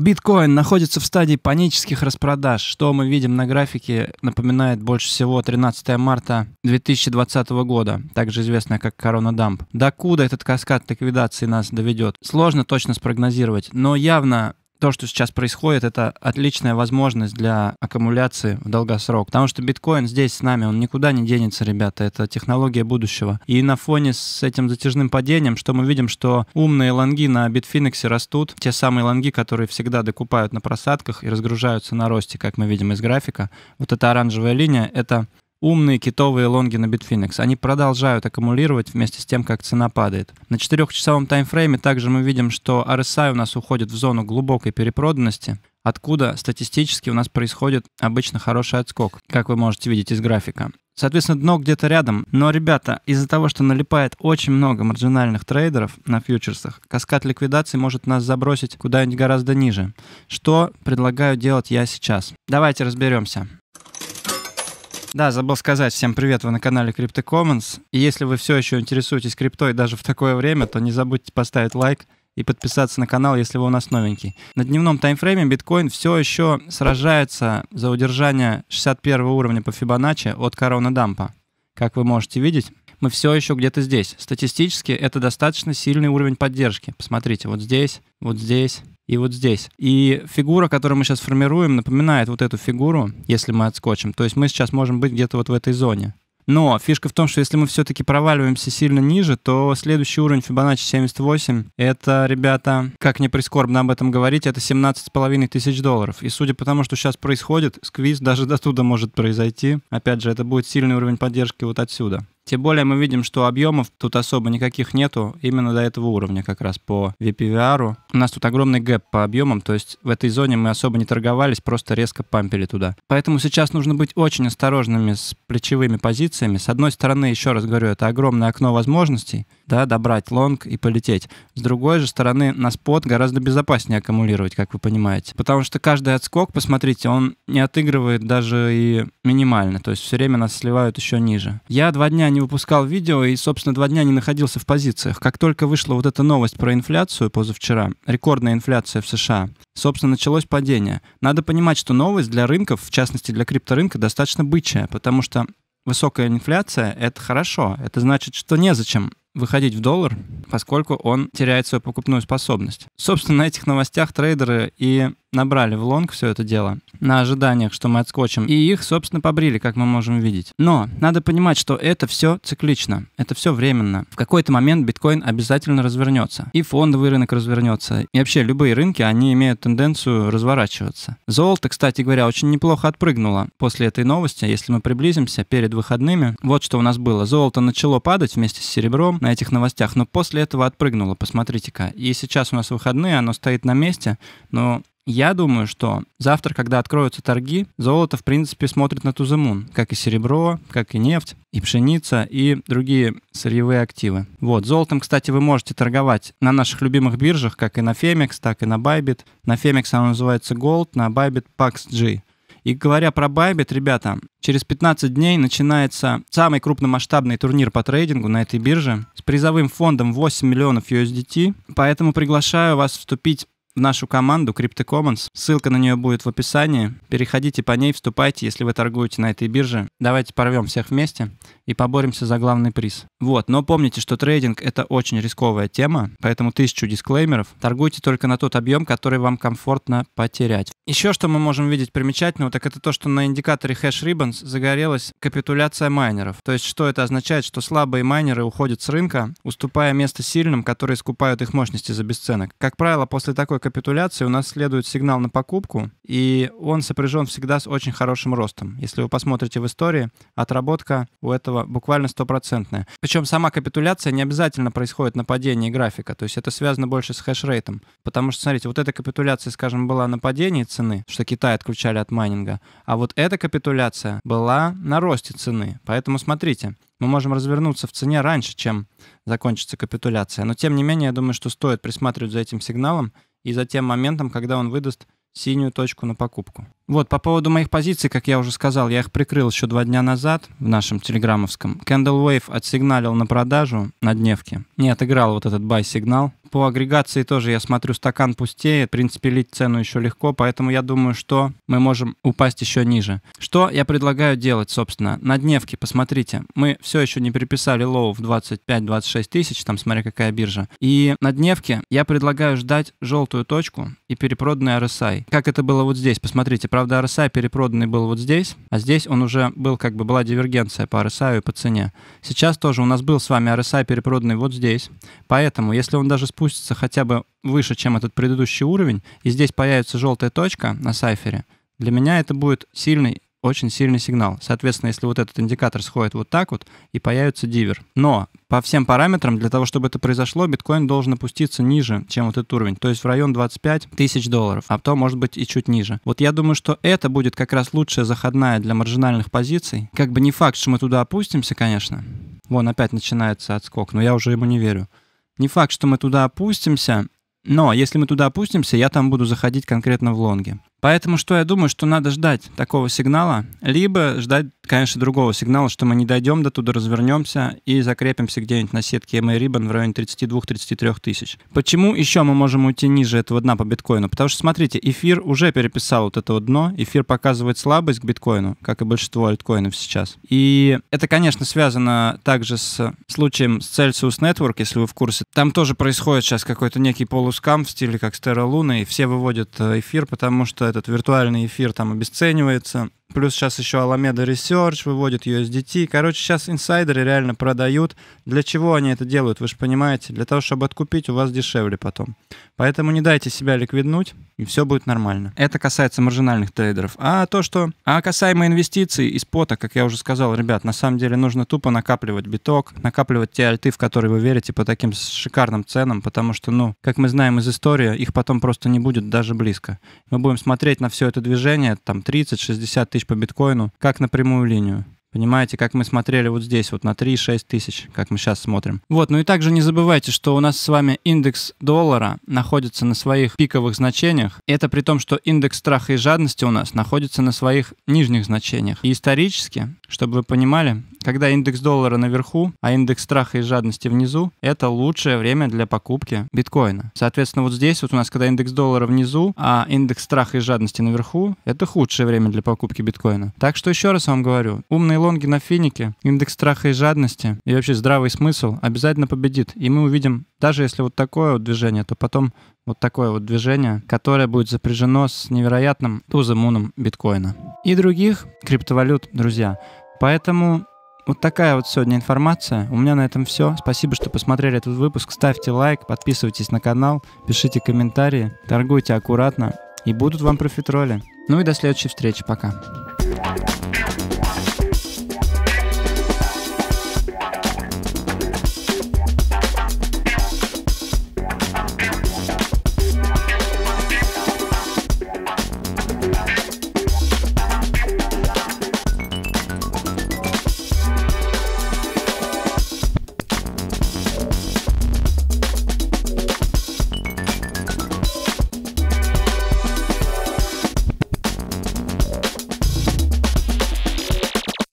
Биткоин находится в стадии панических распродаж, что мы видим на графике, напоминает больше всего 13 марта 2020 года, также известная как корона коронадамп. Докуда этот каскад ликвидации нас доведет, сложно точно спрогнозировать, но явно то, что сейчас происходит, это отличная возможность для аккумуляции в долгосрок. Потому что биткоин здесь с нами, он никуда не денется, ребята. Это технология будущего. И на фоне с этим затяжным падением, что мы видим, что умные лонги на битфиниксе растут. Те самые лонги, которые всегда докупают на просадках и разгружаются на росте, как мы видим из графика. Вот эта оранжевая линия — это умные китовые лонги на Bitfinex. Они продолжают аккумулировать вместе с тем, как цена падает. На 4-часовом таймфрейме также мы видим, что RSI у нас уходит в зону глубокой перепроданности, откуда статистически у нас происходит обычно хороший отскок, как вы можете видеть из графика. Соответственно, дно где-то рядом. Но, ребята, из-за того, что налипает очень много маржинальных трейдеров на фьючерсах, каскад ликвидации может нас забросить куда-нибудь гораздо ниже. Что предлагаю делать я сейчас? Давайте разберемся. Да, забыл сказать, всем привет, вы на канале Crypto Commons. И если вы все еще интересуетесь криптой даже в такое время, то не забудьте поставить лайк и подписаться на канал, если вы у нас новенький. На дневном таймфрейме биткоин все еще сражается за удержание 61 уровня по Фибоначчи от корона дампа. Как вы можете видеть, мы все еще где-то здесь. Статистически это достаточно сильный уровень поддержки. Посмотрите, вот здесь, вот здесь, и вот здесь. И фигура, которую мы сейчас формируем, напоминает вот эту фигуру, если мы отскочим. То есть мы сейчас можем быть где-то вот в этой зоне. Но фишка в том, что если мы все-таки проваливаемся сильно ниже, то следующий уровень Fibonacci 78 — это, ребята, как не прискорбно об этом говорить, это 17,5 тысяч долларов. И судя по тому, что сейчас происходит, сквиз даже до туда может произойти. Опять же, это будет сильный уровень поддержки вот отсюда. Тем более мы видим, что объемов тут особо никаких нету, именно до этого уровня как раз по VPVR. У нас тут огромный гэп по объемам, то есть в этой зоне мы особо не торговались, просто резко пампили туда. Поэтому сейчас нужно быть очень осторожными с плечевыми позициями. С одной стороны, еще раз говорю, это огромное окно возможностей, да, добрать лонг и полететь. С другой же стороны, на спот гораздо безопаснее аккумулировать, как вы понимаете. Потому что каждый отскок, посмотрите, он не отыгрывает даже и минимально. То есть все время нас сливают еще ниже. Я два дня не выпускал видео и, собственно, два дня не находился в позициях. Как только вышла вот эта новость про инфляцию позавчера, рекордная инфляция в США, собственно, началось падение. Надо понимать, что новость для рынков, в частности для крипторынка, достаточно бычья, потому что высокая инфляция — это хорошо. Это значит, что незачем выходить в доллар, поскольку он теряет свою покупную способность. Собственно, на этих новостях трейдеры и набрали в лонг все это дело, на ожиданиях, что мы отскочим, и их, собственно, побрили, как мы можем видеть. Но надо понимать, что это все циклично, это все временно. В какой-то момент биткоин обязательно развернется, и фондовый рынок развернется, и вообще любые рынки, они имеют тенденцию разворачиваться. Золото, кстати говоря, очень неплохо отпрыгнуло после этой новости, если мы приблизимся перед выходными. Вот что у нас было. Золото начало падать вместе с серебром, на этих новостях, но после этого отпрыгнуло, посмотрите-ка. И сейчас у нас выходные, оно стоит на месте, но я думаю, что завтра, когда откроются торги, золото, в принципе, смотрит на Тузымун, как и серебро, как и нефть, и пшеница, и другие сырьевые активы. Вот, золотом, кстати, вы можете торговать на наших любимых биржах, как и на Femex, так и на Bybit. На Femex оно называется Gold, на Bybit PaxG. И говоря про Bybit, ребята, через 15 дней начинается самый крупномасштабный турнир по трейдингу на этой бирже призовым фондом 8 миллионов USDT, поэтому приглашаю вас вступить в нашу команду CryptoCommons. Ссылка на нее будет в описании. Переходите по ней, вступайте, если вы торгуете на этой бирже. Давайте порвем всех вместе и поборемся за главный приз. Вот, но помните, что трейдинг это очень рисковая тема, поэтому тысячу дисклеймеров. Торгуйте только на тот объем, который вам комфортно потерять. Еще что мы можем видеть примечательного, так это то, что на индикаторе Hash Ribbons загорелась капитуляция майнеров. То есть что это означает, что слабые майнеры уходят с рынка, уступая место сильным, которые скупают их мощности за бесценок. Как правило, после такой капитуляции у нас следует сигнал на покупку, и он сопряжен всегда с очень хорошим ростом. Если вы посмотрите в истории, отработка у этого буквально стопроцентная. Причем сама капитуляция не обязательно происходит на падении графика, то есть это связано больше с хэшрейтом. Потому что, смотрите, вот эта капитуляция, скажем, была на падении цены, что Китай отключали от майнинга, а вот эта капитуляция была на росте цены. Поэтому смотрите, мы можем развернуться в цене раньше, чем закончится капитуляция. Но тем не менее, я думаю, что стоит присматривать за этим сигналом и за тем моментом, когда он выдаст синюю точку на покупку. Вот, по поводу моих позиций, как я уже сказал, я их прикрыл еще два дня назад в нашем телеграмовском. Candle Wave отсигналил на продажу на дневке. Не отыграл вот этот бай-сигнал. По агрегации тоже я смотрю, стакан пустее, В принципе, лить цену еще легко, поэтому я думаю, что мы можем упасть еще ниже. Что я предлагаю делать, собственно? На дневке, посмотрите, мы все еще не переписали лоу в 25-26 тысяч, там смотря какая биржа. И на дневке я предлагаю ждать желтую точку и перепроданный RSI. Как это было вот здесь, посмотрите, Правда, RSI перепроданный был вот здесь, а здесь он уже был, как бы была дивергенция по RSI и по цене. Сейчас тоже у нас был с вами RSI перепроданный вот здесь, поэтому если он даже спустится хотя бы выше, чем этот предыдущий уровень, и здесь появится желтая точка на сайфере, для меня это будет сильный очень сильный сигнал. Соответственно, если вот этот индикатор сходит вот так вот, и появится дивер. Но по всем параметрам, для того, чтобы это произошло, биткоин должен опуститься ниже, чем вот этот уровень, то есть в район 25 тысяч долларов, а то, может быть, и чуть ниже. Вот я думаю, что это будет как раз лучшая заходная для маржинальных позиций. Как бы не факт, что мы туда опустимся, конечно. Вон, опять начинается отскок, но я уже ему не верю. Не факт, что мы туда опустимся, но если мы туда опустимся, я там буду заходить конкретно в лонги Поэтому что я думаю, что надо ждать такого сигнала, либо ждать, конечно, другого сигнала, что мы не дойдем до туда, развернемся и закрепимся где-нибудь на сетке MA Ribbon в районе 32-33 тысяч. Почему еще мы можем уйти ниже этого дна по биткоину? Потому что, смотрите, эфир уже переписал вот это вот дно, эфир показывает слабость к биткоину, как и большинство альткоинов сейчас. И это, конечно, связано также с случаем с Celsius Network, если вы в курсе. Там тоже происходит сейчас какой-то некий полускам в стиле как Стера Луна, и все выводят э, эфир, потому что этот виртуальный эфир там обесценивается, Плюс сейчас еще Alameda Research выводит USDT. Короче, сейчас инсайдеры реально продают. Для чего они это делают, вы же понимаете? Для того, чтобы откупить у вас дешевле потом. Поэтому не дайте себя ликвиднуть, и все будет нормально. Это касается маржинальных трейдеров. А то, что... А касаемо инвестиций и спота, как я уже сказал, ребят, на самом деле нужно тупо накапливать биток, накапливать те альты, в которые вы верите по таким шикарным ценам, потому что, ну, как мы знаем из истории, их потом просто не будет даже близко. Мы будем смотреть на все это движение, там 30-60 тысяч тысяч по биткоину, как на прямую линию. Понимаете, как мы смотрели вот здесь, вот на 3-6 тысяч, как мы сейчас смотрим. Вот, ну и также не забывайте, что у нас с вами индекс доллара находится на своих пиковых значениях. Это при том, что индекс страха и жадности у нас находится на своих нижних значениях. И исторически, чтобы вы понимали, когда индекс доллара наверху, а индекс страха и жадности внизу, это лучшее время для покупки биткоина. Соответственно, вот здесь вот у нас, когда индекс доллара внизу, а индекс страха и жадности наверху, это худшее время для покупки биткоина. Так что еще раз вам говорю, умные лонги на финике, индекс страха и жадности и вообще здравый смысл обязательно победит. И мы увидим, даже если вот такое вот движение, то потом вот такое вот движение, которое будет запряжено с невероятным тузамуном биткоина и других криптовалют, друзья. Поэтому вот такая вот сегодня информация. У меня на этом все. Спасибо, что посмотрели этот выпуск. Ставьте лайк, подписывайтесь на канал, пишите комментарии, торгуйте аккуратно и будут вам профитроли. Ну и до следующей встречи. Пока.